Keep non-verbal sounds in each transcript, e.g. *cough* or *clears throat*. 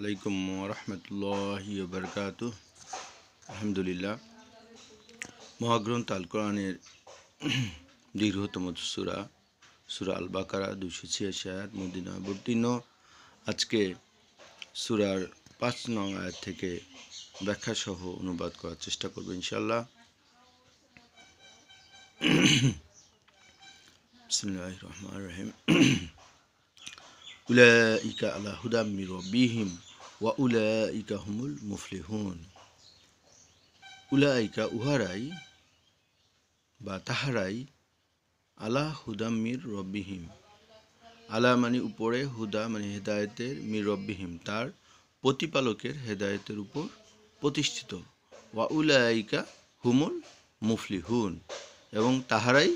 আলাইকুম রহমতুল্লাহ বরকাত আলহামদুলিল্লাহ মহাগ্রন্থ আল কোরআনের দীর্ঘতম সুরা সুরা আল বাকারা দুশো ছিয়াশি আয়াত মদিনা অবতীর্ণ আজকে সুরার পাঁচ নং আয়াত থেকে ব্যাখ্যাসহ অনুবাদ করার চেষ্টা করবো ইনশাল্লাহ *clears throat* বিসমুল্লাহ রহমান রহিম *clears throat* উলাইকা আল্লাহ হুদাম মির ওয়া উলাইকা হুমুল মুফলিহুন উলাইকা উহারাই বা তাহারাই আলা হুদাম্মির রব্বিহিম আলা মানে উপরে হুদা মানে হেদায়তের মির রব্বিহিম তার প্রতিপালকের হেদায়তের উপর প্রতিষ্ঠিত ওয়া উলাইকা হুমুল মুফলিহুন এবং তাহারাই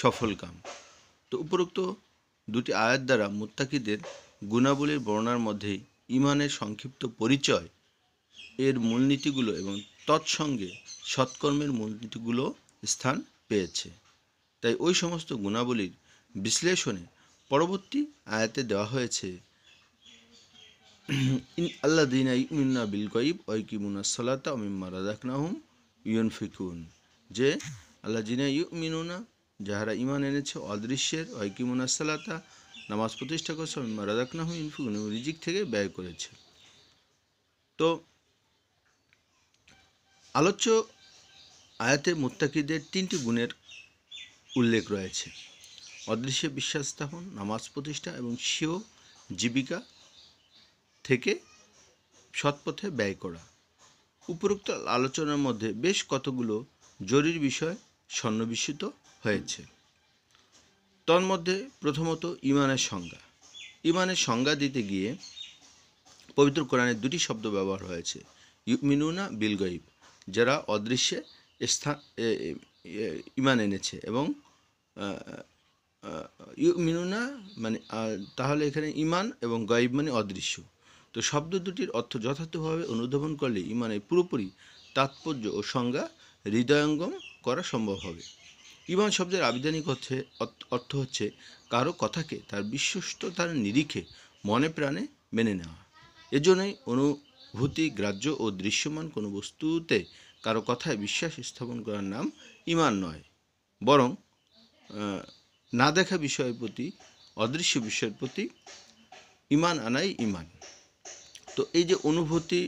সফলকাম তো উপরোক্ত দুটি আয়াত দ্বারা মুত্তাকিদের গুণাবলীর বর্ণার মধ্যেই ইমানের সংক্ষিপ্ত পরিচয় এর মূলনীতিগুলো এবং তৎসঙ্গে সৎকর্মের মূলনীতিগুলো স্থান পেয়েছে তাই ওই সমস্ত গুণাবলীর বিশ্লেষণে পরবর্তী আয়াতে দেওয়া হয়েছে ইন আল্লা দিন ইমিনা বিল গইব ওয়কিমুনা সলাতা অমিম্মা রাদাকনাহুম ইউন ফিকুন যে আল্লাহ জিনা ইউ মিনুনা যাহারা ইমান এনেছে অদৃশ্যের ঐকিমুনা সালাতা নামাজ প্রতিষ্ঠা করে স্বামী মারাদাকনাহু ইনফুগুন রিজিক থেকে ব্যয় করেছে তো আলোচ্য আয়াতে মুত্তাকিদের তিনটি গুণের উল্লেখ রয়েছে অদৃশ্য বিশ্বাস স্থাপন নামাজ প্রতিষ্ঠা এবং সেও জীবিকা থেকে সৎপথে ব্যয় করা উপরোক্ত আলোচনার মধ্যে বেশ কতগুলো জরুরি বিষয় সন্নিবেশিত হয়েছে তন্মধ্যে প্রথমত ইমানের সংজ্ঞা ইমানের সংজ্ঞা দিতে গিয়ে পবিত্র কোরআনের দুটি শব্দ ব্যবহার হয়েছে মিনুনা বিল গইব যারা অদৃশ্যে স্থান ইমান এনেছে এবং মিনুনা মানে তাহলে এখানে ইমান এবং গয়েব মানে অদৃশ্য তো শব্দ দুটির অর্থ যথার্থভাবে অনুধাবন করলে ইমানের পুরোপুরি তাৎপর্য ও সংজ্ঞা হৃদয়ঙ্গম করা সম্ভব হবে ইমান শব্দের আবিধানিক অর্থে অর্থ হচ্ছে কারো কথাকে তার বিশ্বস্ততার নিরিখে মনে প্রাণে মেনে নেওয়া এজন্যই অনুভূতি গ্রাহ্য ও দৃশ্যমান কোনো বস্তুতে কারো কথায় বিশ্বাস স্থাপন করার নাম ইমান নয় বরং না দেখা বিষয়ের প্রতি অদৃশ্য বিষয়ের প্রতি ইমান আনাই ইমান তো এই যে অনুভূতি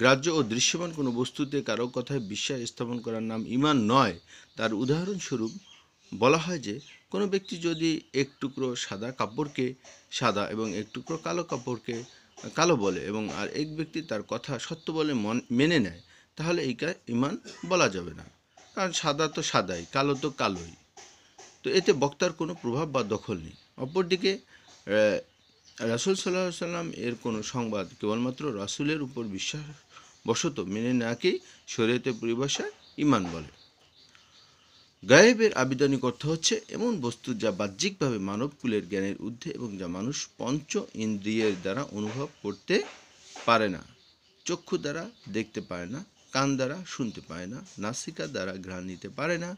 গ্রাহ্য ও দৃশ্যমান কোনো বস্তুতে কারো কথায় বিশ্বাস স্থাপন করার নাম ইমান নয় তার উদাহরণস্বরূপ বলা হয় যে কোনো ব্যক্তি যদি এক টুকরো সাদা কাপড়কে সাদা এবং এক টুকরো কালো কাপড়কে কালো বলে এবং আর এক ব্যক্তি তার কথা সত্য বলে মন মেনে নেয় তাহলে এইটা ইমান বলা যাবে না কারণ সাদা তো সাদাই কালো তো কালোই তো এতে বক্তার কোনো প্রভাব বা দখল নেই অপরদিকে রাসুল সাল্লাহ সাল্লাম এর কোনো সংবাদ কেবলমাত্র রাসুলের উপর বিশ্বাস বশত মেনে নেওয়াকেই শরীয়তে পরিভাষায় ইমান বলে গায়েবের আবেদনিক অর্থ হচ্ছে এমন বস্তু যা বাহ্যিকভাবে মানবকুলের জ্ঞানের ঊর্ধ্বে এবং যা মানুষ পঞ্চ ইন্দ্রিয়ের দ্বারা অনুভব করতে পারে না চক্ষু দ্বারা দেখতে পায় না কান দ্বারা শুনতে পায় না নাসিকা দ্বারা ঘ্রাণ নিতে পারে না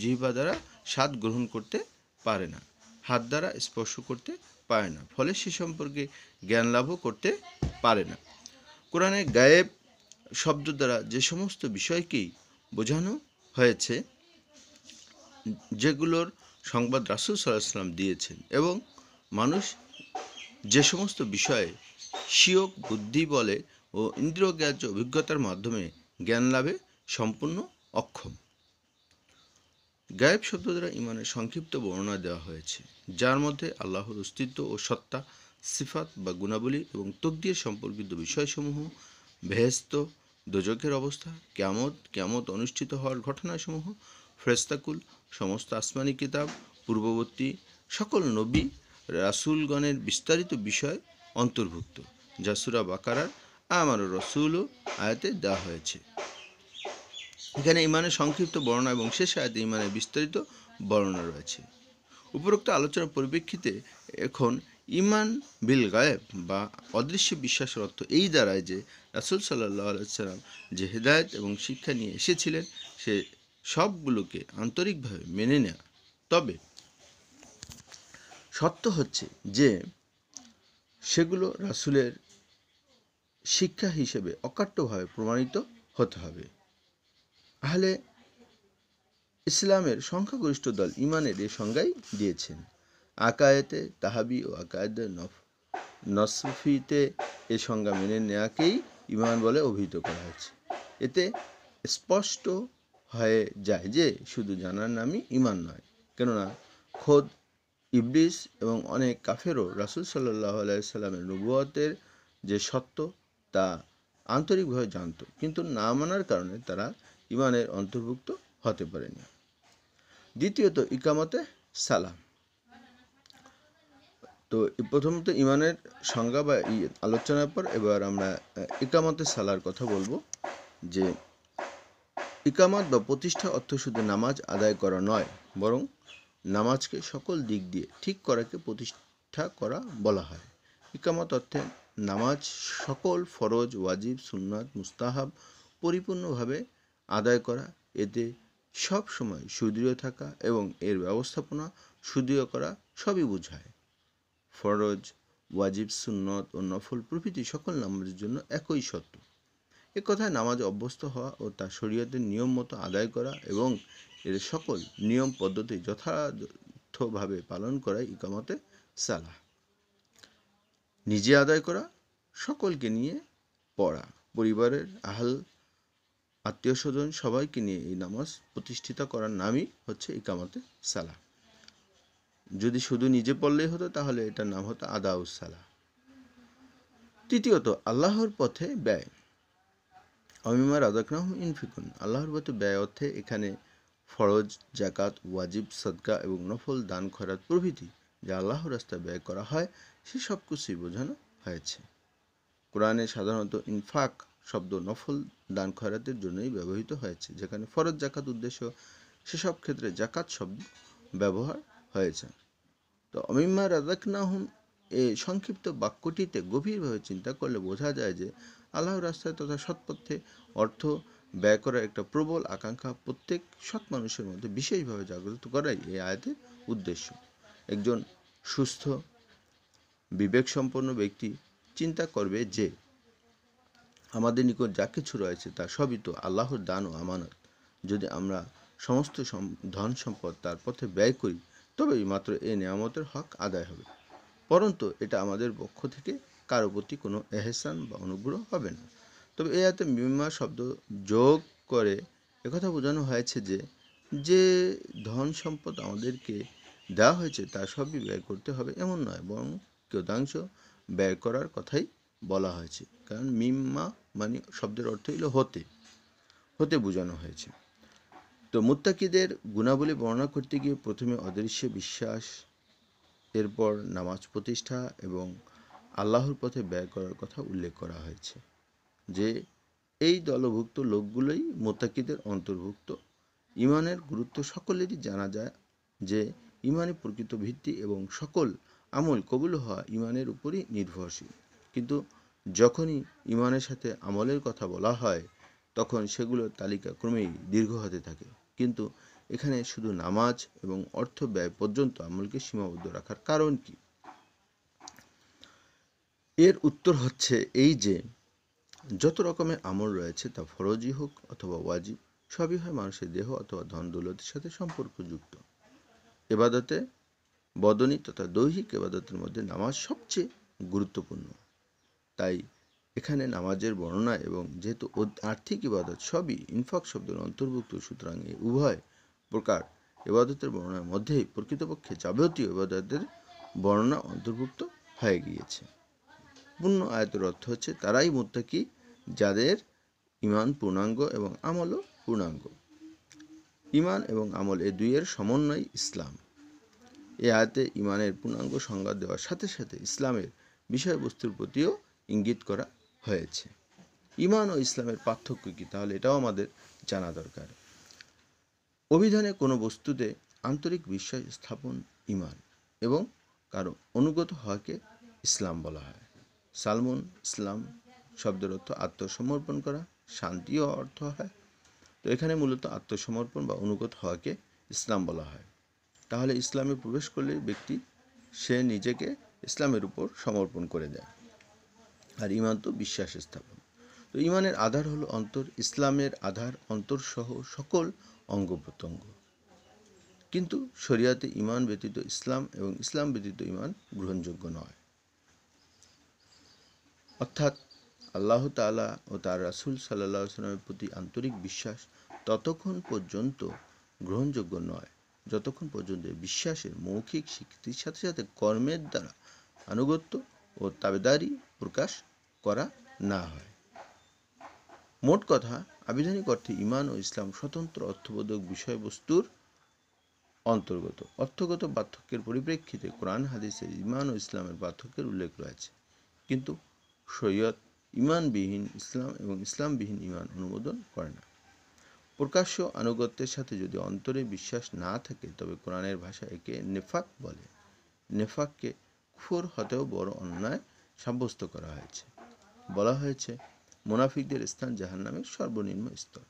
জিহ্বা দ্বারা স্বাদ গ্রহণ করতে পারে না হাত দ্বারা স্পর্শ করতে পায় না ফলে সে সম্পর্কে জ্ঞান লাভও করতে পারে না কোরআনে গায়েব শব্দ দ্বারা যে সমস্ত বিষয়কেই বোঝানো হয়েছে যেগুলোর সংবাদ রাসুল সাল্লাহাম দিয়েছেন এবং মানুষ যে সমস্ত বিষয়ে স্বীয় বুদ্ধি বলে ও গ্রাহ্য অভিজ্ঞতার মাধ্যমে জ্ঞান লাভে সম্পূর্ণ অক্ষম গায়েব শব্দ দ্বারা ইমানের সংক্ষিপ্ত বর্ণনা দেওয়া হয়েছে যার মধ্যে আল্লাহর অস্তিত্ব ও সত্তা সিফাত বা গুণাবলী এবং তকদির সম্পর্কিত বিষয়সমূহ ভেস্ত দোজকের অবস্থা ক্যামত ক্যামত অনুষ্ঠিত হওয়ার ঘটনাসমূহ ফ্রেস্তাকুল সমস্ত আসমানি কিতাব পূর্ববর্তী সকল নবী রাসুলগণের বিস্তারিত বিষয় অন্তর্ভুক্ত জাসুরা বাকারার আমার রসুলও আয়াতে দেওয়া হয়েছে এখানে ইমানের সংক্ষিপ্ত বর্ণনা এবং শেষ আয়াতে ইমানের বিস্তারিত বর্ণনা রয়েছে উপরোক্ত আলোচনার পরিপ্রেক্ষিতে এখন ইমান বিল গায়েব বা অদৃশ্য বিশ্বাসের অর্থ এই দ্বারায় যে রাসুল সাল্লাহ আলাইসাল্লাম যে হেদায়ত এবং শিক্ষা নিয়ে এসেছিলেন সে সবগুলোকে আন্তরিকভাবে মেনে নেয়া তবে সত্য হচ্ছে যে সেগুলো রাসুলের শিক্ষা হিসেবে অকাট্যভাবে প্রমাণিত হতে হবে আহলে ইসলামের সংখ্যাগরিষ্ঠ দল ইমানের এ সংজ্ঞাই দিয়েছেন আকায়েতে তাহাবি ও আকায়েদ নফ নসফিতে এ সংজ্ঞা মেনে নেয়াকেই ইমান বলে অভিহিত করা হয়েছে এতে স্পষ্ট হয়ে যায় যে শুধু জানার নামই ইমান নয় কেননা খোদ ইবলিস এবং অনেক কাফেরও রাসুল সাল্লাহ আলাইসাল্লামের নবুয়তের যে সত্য তা আন্তরিকভাবে জানত কিন্তু না মানার কারণে তারা ইমানের অন্তর্ভুক্ত হতে পারেনি দ্বিতীয়ত ইকামতে সালাম তো প্রথমত ইমানের সংজ্ঞা বা আলোচনার পর এবার আমরা ইকামতে সালার কথা বলবো যে ইকামত বা প্রতিষ্ঠা অর্থ শুধু নামাজ আদায় করা নয় বরং নামাজকে সকল দিক দিয়ে ঠিক করাকে প্রতিষ্ঠা করা বলা হয় ইকামত অর্থে নামাজ সকল ফরজ ওয়াজিব সুন্নাত মুস্তাহাব পরিপূর্ণভাবে আদায় করা এতে সব সময় সুদৃঢ় থাকা এবং এর ব্যবস্থাপনা সুদৃঢ় করা সবই বোঝায় ফরজ ওয়াজিব সুন্নত ও নফল প্রভৃতি সকল নামাজের জন্য একই সত্য এ কথায় নামাজ অভ্যস্ত হওয়া ও তা শরীয়তের নিয়ম মতো আদায় করা এবং এর সকল নিয়ম পদ্ধতি যথাযথভাবে পালন করাই ইকামতে সালাহ নিজে আদায় করা সকলকে নিয়ে পড়া পরিবারের আহল আত্মীয় স্বজন সবাইকে নিয়ে এই নামাজ প্রতিষ্ঠিত করার নামই হচ্ছে ইকামাতে সালা যদি শুধু নিজে পড়লেই হতো তাহলে এটার নাম হতো সালা তৃতীয়ত আল্লাহর পথে ব্যয় অমিমা রাজাকনাহ ইনফিকুন আল্লাহর পথে ব্যয় অর্থে এখানে ফরজ জাকাত ওয়াজিব সদকা এবং নফল দান খরাত প্রভৃতি যা আল্লাহ রাস্তায় ব্যয় করা হয় সে সব কিছুই বোঝানো হয়েছে কোরআনে সাধারণত ইনফাক শব্দ নফল দান খয়রাতের জন্যই ব্যবহৃত হয়েছে যেখানে ফরজ জাকাত উদ্দেশ্য সেসব ক্ষেত্রে জাকাত শব্দ ব্যবহার হয়েছে তো অমিম্মা রাজাকনাহুম এ সংক্ষিপ্ত বাক্যটিতে গভীরভাবে চিন্তা করলে বোঝা যায় যে আল্লাহ রাস্তায় তথা সৎপথে অর্থ ব্যয় করার একটা প্রবল আকাঙ্ক্ষা প্রত্যেক সৎ মানুষের মধ্যে বিশেষভাবে জাগ্রত করাই এই আয়াতের উদ্দেশ্য একজন সুস্থ বিবেকসম্পন্ন ব্যক্তি চিন্তা করবে যে আমাদের নিকট যা কিছু রয়েছে তা সবই তো আল্লাহর দান ও আমানত যদি আমরা সমস্ত ধন সম্পদ তার পথে ব্যয় করি তবেই মাত্র এ নিয়ামতের হক আদায় হবে পরন্তু এটা আমাদের পক্ষ থেকে কারো প্রতি কোনো এহেসান বা অনুগ্রহ হবে না তবে এ হাতে মিমা শব্দ যোগ করে একথা বোঝানো হয়েছে যে যে ধন সম্পদ আমাদেরকে দেওয়া হয়েছে তা সবই ব্যয় করতে হবে এমন নয় বরং কেউদাংশ ব্যয় করার কথাই বলা হয়েছে কারণ মিম্মা মানে শব্দের অর্থ হইল হতে হতে বোঝানো হয়েছে তো মুত্তাকিদের গুণাবলী বর্ণনা করতে গিয়ে প্রথমে অদৃশ্য বিশ্বাস এরপর নামাজ প্রতিষ্ঠা এবং আল্লাহর পথে ব্যয় করার কথা উল্লেখ করা হয়েছে যে এই দলভুক্ত লোকগুলোই মোত্তাকিদের অন্তর্ভুক্ত ইমানের গুরুত্ব সকলেরই জানা যায় যে ইমানের প্রকৃত ভিত্তি এবং সকল আমল কবুল হওয়া ইমানের উপরই নির্ভরশীল কিন্তু যখনই ইমানের সাথে আমলের কথা বলা হয় তখন সেগুলোর তালিকা ক্রমেই দীর্ঘ হতে থাকে কিন্তু এখানে শুধু নামাজ এবং অর্থ ব্যয় পর্যন্ত আমলকে সীমাবদ্ধ রাখার কারণ কি এর উত্তর হচ্ছে এই যে যত রকমের আমল রয়েছে তা ফরজি হোক অথবা ওয়াজিব সবই হয় মানুষের দেহ অথবা ধন দৌলতের সাথে সম্পর্কযুক্ত এবাদতে বদনী তথা দৈহিক এবাদতের মধ্যে নামাজ সবচেয়ে গুরুত্বপূর্ণ তাই এখানে নামাজের বর্ণনা এবং যেহেতু আর্থিক ইবাদত সবই ইনফাক শব্দের অন্তর্ভুক্ত সুতরাং এই উভয় প্রকার ইবাদতের বর্ণনার মধ্যেই প্রকৃতপক্ষে যাবতীয় ইবাদতের বর্ণনা অন্তর্ভুক্ত হয়ে গিয়েছে পূর্ণ আয়তের অর্থ হচ্ছে তারাই মোত্তাকি যাদের ইমান পূর্ণাঙ্গ এবং আমলও পূর্ণাঙ্গ ইমান এবং আমল এ দুইয়ের সমন্বয় ইসলাম এ আয়তে ইমানের পূর্ণাঙ্গ সংজ্ঞা দেওয়ার সাথে সাথে ইসলামের বিষয়বস্তুর প্রতিও ইঙ্গিত করা হয়েছে ইমান ও ইসলামের পার্থক্য কী তাহলে এটাও আমাদের জানা দরকার অভিধানে কোনো বস্তুতে আন্তরিক বিশ্বাস স্থাপন ইমান এবং কারো অনুগত হওয়াকে ইসলাম বলা হয় সালমন ইসলাম শব্দের অর্থ আত্মসমর্পণ করা শান্তিও অর্থ হয় তো এখানে মূলত আত্মসমর্পণ বা অনুগত হওয়াকে ইসলাম বলা হয় তাহলে ইসলামে প্রবেশ করলে ব্যক্তি সে নিজেকে ইসলামের উপর সমর্পণ করে দেয় আর ইমান তো বিশ্বাস স্থাপন তো ইমানের আধার হলো অন্তর ইসলামের আধার অন্তরসহ সকল অঙ্গ প্রত্যঙ্গ কিন্তু শরিয়াতে ইমান ব্যতীত ইসলাম এবং ইসলাম ব্যতীত ইমান গ্রহণযোগ্য নয় অর্থাৎ আল্লাহ তালা ও তার রাসুল সাল্লাহ সাল্লামের প্রতি আন্তরিক বিশ্বাস ততক্ষণ পর্যন্ত গ্রহণযোগ্য নয় যতক্ষণ পর্যন্ত বিশ্বাসের মৌখিক স্বীকৃতির সাথে সাথে কর্মের দ্বারা আনুগত্য ও তাবেদারি প্রকাশ করা না হয় মোট কথা আবিধানিক অর্থে ইমান ও ইসলাম স্বতন্ত্র অর্থবোধক বিষয়বস্তুর অন্তর্গত অর্থগত পার্থক্যের পরিপ্রেক্ষিতে কোরআন হাদিসে ইমান ও ইসলামের পার্থক্যের উল্লেখ রয়েছে কিন্তু সৈয়দ ইমানবিহীন ইসলাম এবং ইসলামবিহীন ইমান অনুমোদন করে না প্রকাশ্য আনুগত্যের সাথে যদি অন্তরে বিশ্বাস না থাকে তবে কোরআনের ভাষা একে নেফাক বলে নেফাককে কুফর হতেও বড় অন্যায় সাব্যস্ত করা হয়েছে বলা হয়েছে মোনাফিকদের স্থান নামের সর্বনিম্ন স্তর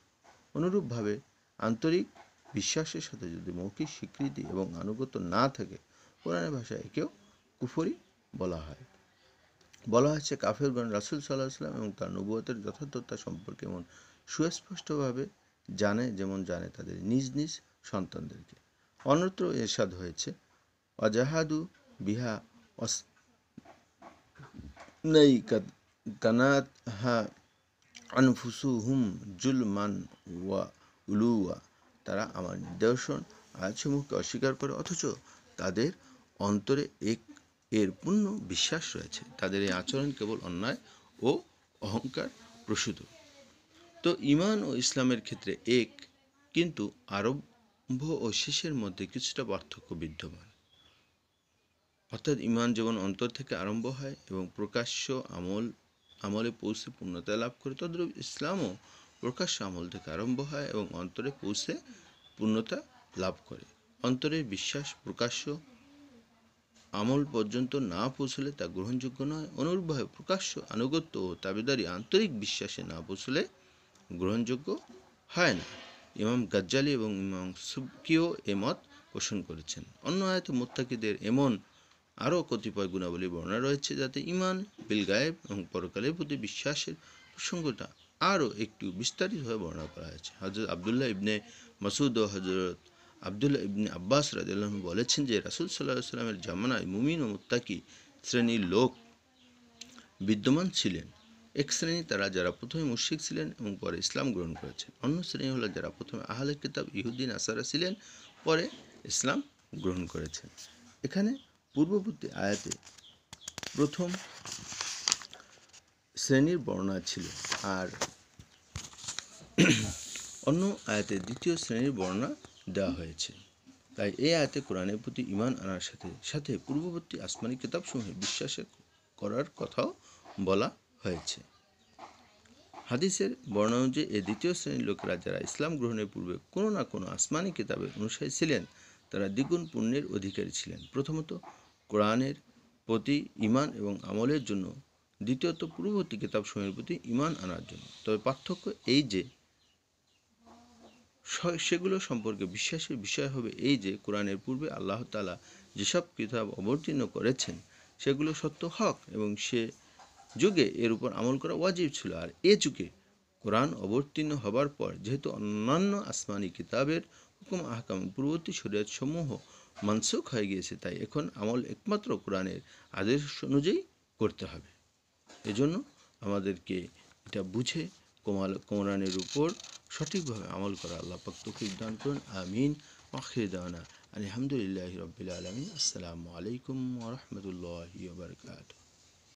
অনুরূপভাবে আন্তরিক বিশ্বাসের সাথে যদি মৌখিক স্বীকৃতি এবং আনুগত্য না থাকে কোরআনের ভাষায় একেও কুফরি বলা হয় বলা হয়েছে কাফেরগণ রাসুল সাল্লাহ সাল্লাম এবং তার নবুয়তের যথার্থতা সম্পর্কে এমন সুস্পষ্টভাবে জানে যেমন জানে তাদের নিজ নিজ সন্তানদেরকে অন্যত্র এরশাদ হয়েছে অজাহাদু বিহা অস নৈকাত গানাতহা হুম জুলমান ওয়া উলুয়া তারা আমার নিদর্শন আয়াতসমূহকে অস্বীকার করে অথচ তাদের অন্তরে এক এর পূর্ণ বিশ্বাস রয়েছে তাদের এই আচরণ কেবল অন্যায় ও অহংকার প্রসূত তো ইমান ও ইসলামের ক্ষেত্রে এক কিন্তু আরম্ভ ও শেষের মধ্যে কিছুটা পার্থক্য বিদ্যমান অর্থাৎ ইমান যেমন অন্তর থেকে আরম্ভ হয় এবং প্রকাশ্য আমল আমলে পৌঁছে পূর্ণতা লাভ করে তদ্রুপ ইসলামও প্রকাশ্য আমল থেকে আরম্ভ হয় এবং অন্তরে পৌঁছে পূর্ণতা লাভ করে অন্তরের বিশ্বাস প্রকাশ্য আমল পর্যন্ত না পৌঁছলে তা গ্রহণযোগ্য নয় অনুরূপভাবে প্রকাশ্য আনুগত্য ও তাবেদারি আন্তরিক বিশ্বাসে না পৌঁছলে গ্রহণযোগ্য হয় না ইমাম গাজ্জালি এবং ইমাম সুবকিও এ মত পোষণ করেছেন অন্য আয়ত মোত্তাকিদের এমন আরও কতিপয় গুণাবলী বর্ণনা রয়েছে যাতে ইমান বিলগায়েব এবং পরকালের প্রতি বিশ্বাসের প্রসঙ্গটা আরও একটু বিস্তারিতভাবে বর্ণনা করা হয়েছে হজরত আবদুল্লাহ ইবনে মাসুদ ও হজরত আবদুল্লাহ ইবনে আব্বাস রাজু বলেছেন যে রাসুল সাল্লাহ সাল্লামের জামানায় মুমিন ও মুত্তাকি শ্রেণীর লোক বিদ্যমান ছিলেন এক শ্রেণী তারা যারা প্রথমে মুশিক ছিলেন এবং পরে ইসলাম গ্রহণ করেছেন অন্য শ্রেণী হলো যারা প্রথমে আহলে কিতাব ইহুদ্দিন আসারা ছিলেন পরে ইসলাম গ্রহণ করেছেন এখানে পূর্ববর্তী আয়াতে প্রথম শ্রেণীর বর্ণনা ছিল আর অন্য আয়াতে দ্বিতীয় শ্রেণীর বর্ণনা দেওয়া হয়েছে তাই এই আয়াতে কোরআনের প্রতি ইমান আনার সাথে সাথে পূর্ববর্তী আসমানি কিতাবসমূহে বিশ্বাসের করার কথাও বলা হয়েছে হাদিসের বর্ণনা অনুযায়ী এই দ্বিতীয় শ্রেণীর লোকেরা যারা ইসলাম গ্রহণের পূর্বে কোনো না কোনো আসমানি কিতাবের অনুসারী ছিলেন তারা দ্বিগুণ পুণ্যের অধিকারী ছিলেন প্রথমত কোরআনের প্রতি ইমান এবং আমলের জন্য দ্বিতীয়ত পূর্ববর্তী কিতাব সময়ের প্রতি ইমান আনার জন্য তবে পার্থক্য এই যে সেগুলো সম্পর্কে বিশ্বাসের বিষয় হবে এই যে কোরআনের পূর্বে আল্লাহ তালা যেসব কিতাব অবতীর্ণ করেছেন সেগুলো সত্য হক এবং সে যুগে এর উপর আমল করা ওয়াজিব ছিল আর এ যুগে কোরআন অবতীর্ণ হবার পর যেহেতু অন্যান্য আসমানি কিতাবের হুকুম আহকাম পূর্ববর্তী শরীয়ত সমূহ মানসুক হয়ে গিয়েছে তাই এখন আমল একমাত্র কোরআনের আদেশ অনুযায়ী করতে হবে এজন্য আমাদেরকে এটা বুঝে কোমাল কোরআনের উপর সঠিকভাবে আমল করা আল্লাহ পাক তৌফিক দান করুন আমিন আখির দানা আলহামদুলিল্লাহ রবিল আলমিন আসসালামু আলাইকুম রহমতুল্লাহ বারকাত